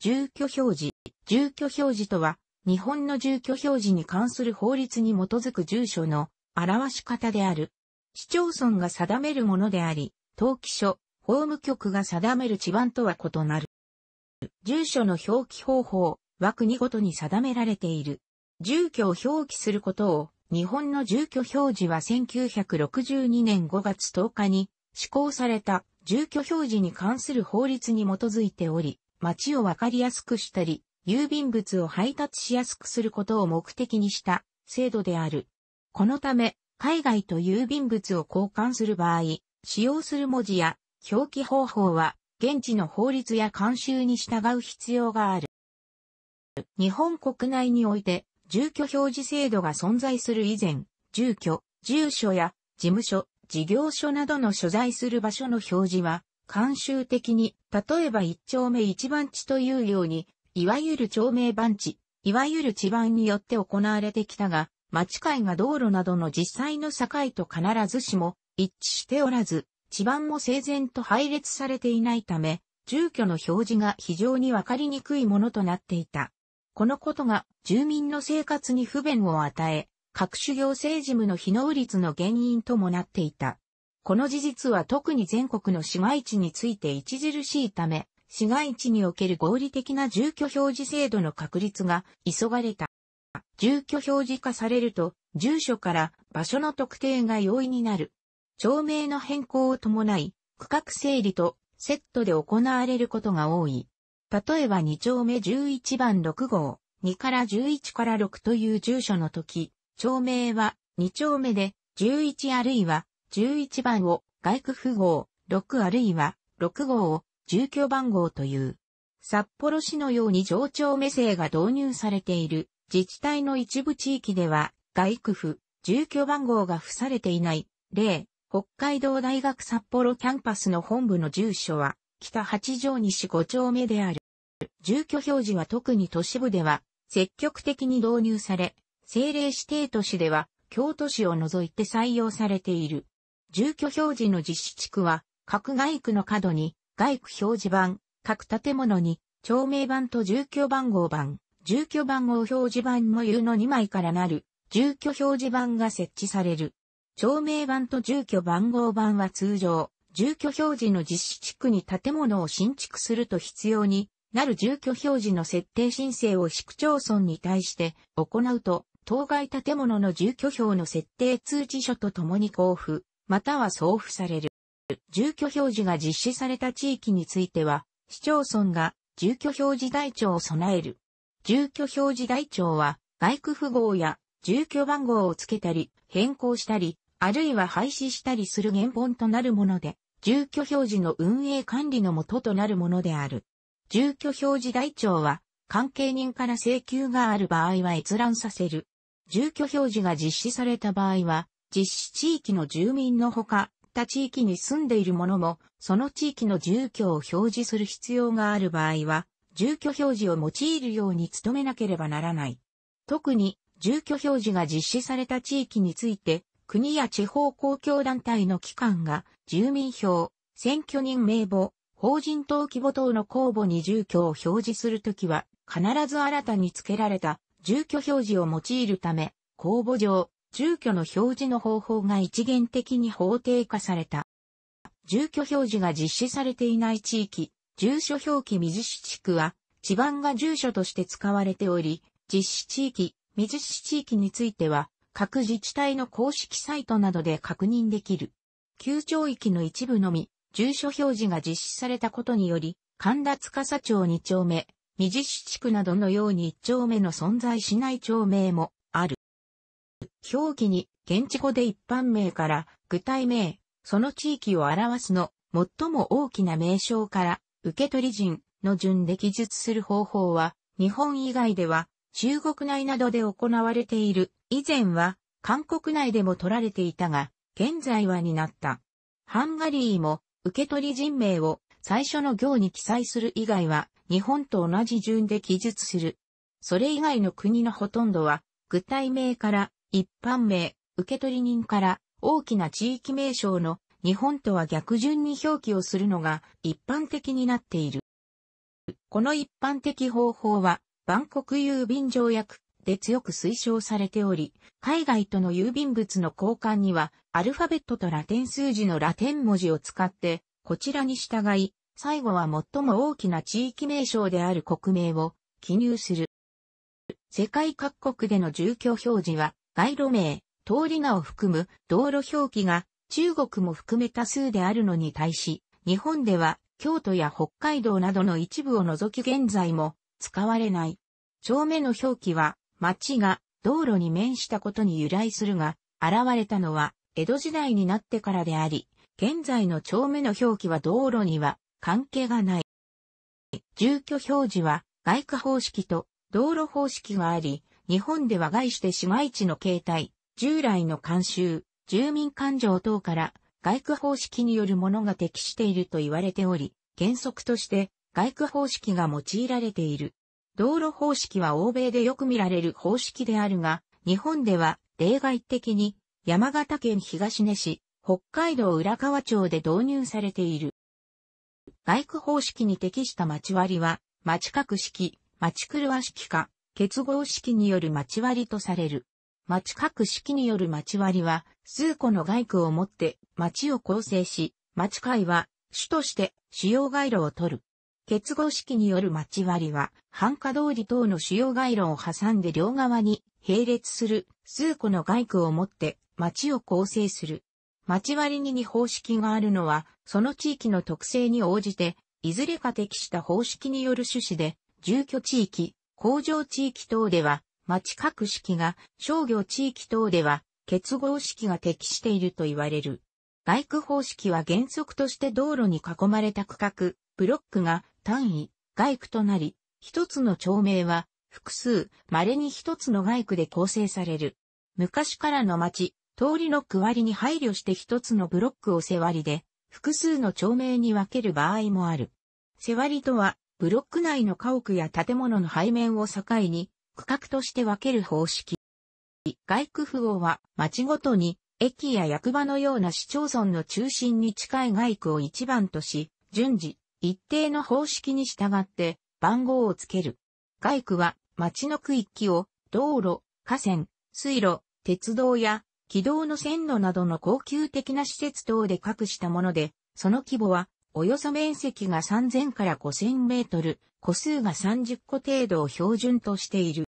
住居表示。住居表示とは、日本の住居表示に関する法律に基づく住所の表し方である。市町村が定めるものであり、登記所、法務局が定める地番とは異なる。住所の表記方法は国ごとに定められている。住居を表記することを、日本の住居表示は1962年5月10日に施行された住居表示に関する法律に基づいており、街をわかりやすくしたり、郵便物を配達しやすくすることを目的にした制度である。このため、海外と郵便物を交換する場合、使用する文字や表記方法は現地の法律や慣習に従う必要がある。日本国内において住居表示制度が存在する以前、住居、住所や事務所、事業所などの所在する場所の表示は慣習的に、例えば一丁目一番地というように、いわゆる町名番地、いわゆる地盤によって行われてきたが、町会が道路などの実際の境と必ずしも一致しておらず、地盤も整然と配列されていないため、住居の表示が非常にわかりにくいものとなっていた。このことが住民の生活に不便を与え、各種行政事務の非能率の原因ともなっていた。この事実は特に全国の市街地について著しいため、市街地における合理的な住居表示制度の確立が急がれた。住居表示化されると、住所から場所の特定が容易になる。町名の変更を伴い、区画整理とセットで行われることが多い。例えば2丁目11番6号、2から11から6という住所の時、町名は2丁目で11あるいは11番を外区符号、6あるいは6号を住居番号という。札幌市のように上長目制が導入されている自治体の一部地域では外区府、住居番号が付されていない。例、北海道大学札幌キャンパスの本部の住所は北八条西五丁目である。住居表示は特に都市部では積極的に導入され、政令指定都市では京都市を除いて採用されている。住居表示の実施地区は、各外区の角に、外区表示板、各建物に、町名板と住居番号板、住居番号表示板の U の2枚からなる、住居表示板が設置される。町名板と住居番号板は通常、住居表示の実施地区に建物を新築すると必要になる住居表示の設定申請を市区町村に対して行うと、当該建物の住居表の設定通知書とともに交付または送付される。住居表示が実施された地域については、市町村が住居表示台帳を備える。住居表示台帳は、外区符号や住居番号を付けたり、変更したり、あるいは廃止したりする原本となるもので、住居表示の運営管理のもととなるものである。住居表示台帳は、関係人から請求がある場合は閲覧させる。住居表示が実施された場合は、実施地域の住民のほか、他地域に住んでいる者も、その地域の住居を表示する必要がある場合は、住居表示を用いるように努めなければならない。特に、住居表示が実施された地域について、国や地方公共団体の機関が、住民票、選挙人名簿、法人登記簿等の公募に住居を表示するときは、必ず新たに付けられた住居表示を用いるため、公募上、住居の表示の方法が一元的に法定化された。住居表示が実施されていない地域、住所表記水市地区は、地盤が住所として使われており、実施地域、水市地域については、各自治体の公式サイトなどで確認できる。旧町域の一部のみ、住所表示が実施されたことにより、神田司町2丁目、水市地区などのように1丁目の存在しない町名も、表記に、現地語で一般名から具体名、その地域を表すの、最も大きな名称から、受取人の順で記述する方法は、日本以外では、中国内などで行われている。以前は、韓国内でも取られていたが、現在はになった。ハンガリーも、受取人名を最初の行に記載する以外は、日本と同じ順で記述する。それ以外の国のほとんどは、具体名から一般名、受取人から大きな地域名称の日本とは逆順に表記をするのが一般的になっている。この一般的方法は、万国郵便条約で強く推奨されており、海外との郵便物の交換には、アルファベットとラテン数字のラテン文字を使って、こちらに従い、最後は最も大きな地域名称である国名を記入する。世界各国での住居表示は街路名、通り名を含む道路表記が中国も含め多数であるのに対し、日本では京都や北海道などの一部を除き現在も使われない。町名の表記は町が道路に面したことに由来するが、現れたのは江戸時代になってからであり、現在の町名の表記は道路には関係がない。住居表示は外貨方式と道路方式があり、日本では外して市街地の形態、従来の慣習、住民感情等から外区方式によるものが適していると言われており、原則として外区方式が用いられている。道路方式は欧米でよく見られる方式であるが、日本では例外的に山形県東根市、北海道浦河町で導入されている。外区方式に適した町割は、町各式、町狂わ式か、結合式による町割りとされる。町各式による町割りは、数個の街区をもって町を構成し、町会は主として主要街路を取る。結合式による町割りは、繁華通り等の主要街路を挟んで両側に並列する数個の街区をもって町を構成する。町割りに方式があるのは、その地域の特性に応じて、いずれか適した方式による趣旨で、住居地域、工場地域等では、町各式が、商業地域等では、結合式が適していると言われる。外区方式は原則として道路に囲まれた区画、ブロックが単位、外区となり、一つの町名は複数、稀に一つの外区で構成される。昔からの町、通りの区割りに配慮して一つのブロックを背割りで、複数の町名に分ける場合もある。背割りとは、ブロック内の家屋や建物の背面を境に、区画として分ける方式。外区符号は町ごとに駅や役場のような市町村の中心に近い外区を一番とし、順次、一定の方式に従って番号をつける。外区は町の区域を道路、河川、水路、鉄道や軌道の線路などの高級的な施設等で隠したもので、その規模はおよそ面積が3000から5000メートル、個数が30個程度を標準としている。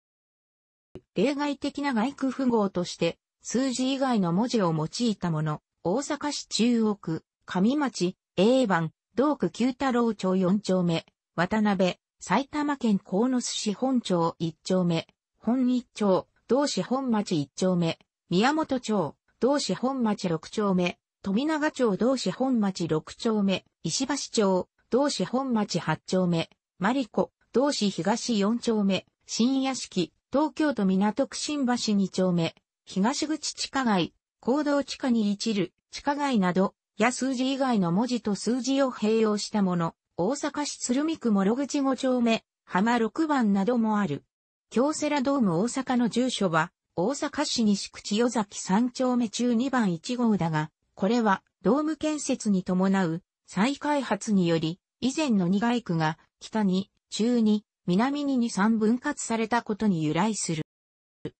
例外的な外区符号として、数字以外の文字を用いたもの、大阪市中央区、上町、A 番、道区九太郎町4丁目、渡辺、埼玉県鴻巣市本町1丁目、本日町、同市本町1丁目、宮本町、同市本町6丁目、富永町同志本町6丁目、石橋町、同志本町8丁目、マリコ、同志東4丁目、新屋敷、東京都港区新橋2丁目、東口地下街、行動地下に一る、地下街など、や数字以外の文字と数字を併用したもの、大阪市鶴見区諸口5丁目、浜6番などもある。京セラドーム大阪の住所は、大阪市西口与崎3丁目中2番1号だが、これはドーム建設に伴う再開発により、以前の2街区が北に、中に、南に2、3分割されたことに由来する。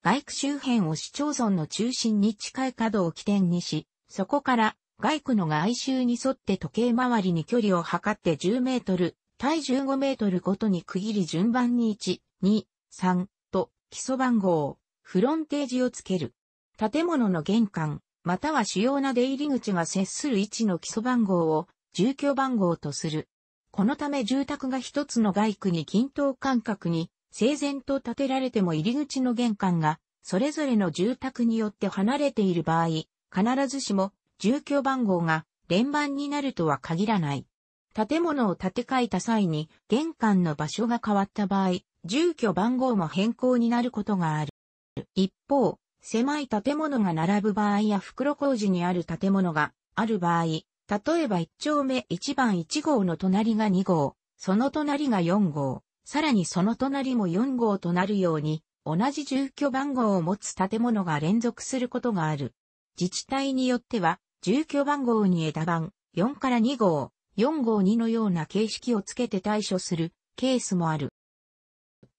街区周辺を市町村の中心に近い角を起点にし、そこから街区の外周に沿って時計回りに距離を測って10メートル、対15メートルごとに区切り順番に1、2、3と基礎番号、フロンテージをつける。建物の玄関、または主要な出入り口が接する位置の基礎番号を住居番号とする。このため住宅が一つの外区に均等間隔に整然と建てられても入り口の玄関がそれぞれの住宅によって離れている場合、必ずしも住居番号が連番になるとは限らない。建物を建て替えた際に玄関の場所が変わった場合、住居番号も変更になることがある。一方、狭い建物が並ぶ場合や袋小路にある建物がある場合、例えば1丁目1番1号の隣が2号、その隣が4号、さらにその隣も4号となるように、同じ住居番号を持つ建物が連続することがある。自治体によっては、住居番号に枝番、4から2号、4号2のような形式をつけて対処するケースもある。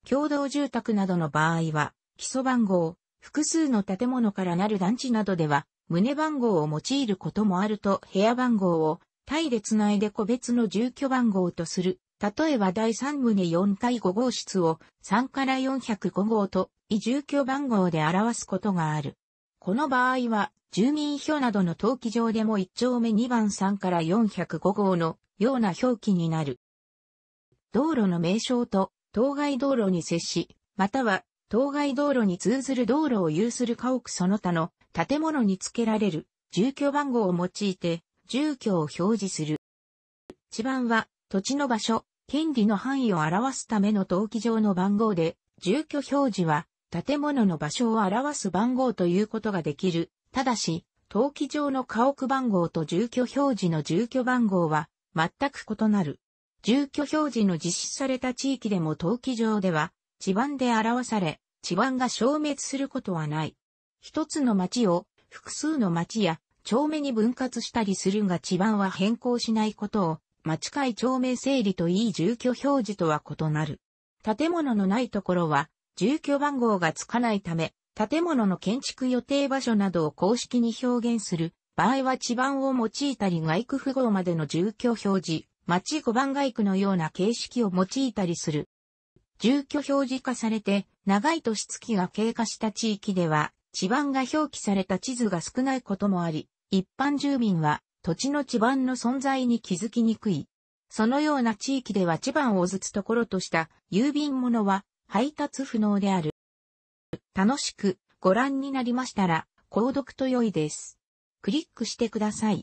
共同住宅などの場合は、基礎番号、複数の建物からなる団地などでは、胸番号を用いることもあると部屋番号を単位でつないで個別の住居番号とする。例えば第3棟4対5号室を3から405号と異住居番号で表すことがある。この場合は住民票などの登記上でも1丁目2番3から405号のような表記になる。道路の名称と当該道路に接し、または当該道路に通ずる道路を有する家屋その他の建物に付けられる住居番号を用いて住居を表示する。地番は土地の場所、権利の範囲を表すための登記上の番号で、住居表示は建物の場所を表す番号ということができる。ただし、登記上の家屋番号と住居表示の住居番号は全く異なる。住居表示の実施された地域でも登記上では地盤で表され、地盤が消滅することはない。一つの町を複数の町や町目に分割したりするが地盤は変更しないことを町会町名整理といい住居表示とは異なる。建物のないところは住居番号がつかないため、建物の建築予定場所などを公式に表現する場合は地盤を用いたり外区符号までの住居表示、町5番外区のような形式を用いたりする住居表示化されて、長い年月が経過した地域では、地盤が表記された地図が少ないこともあり、一般住民は土地の地盤の存在に気づきにくい。そのような地域では地盤をずつところとした郵便物は配達不能である。楽しくご覧になりましたら、購読と良いです。クリックしてください。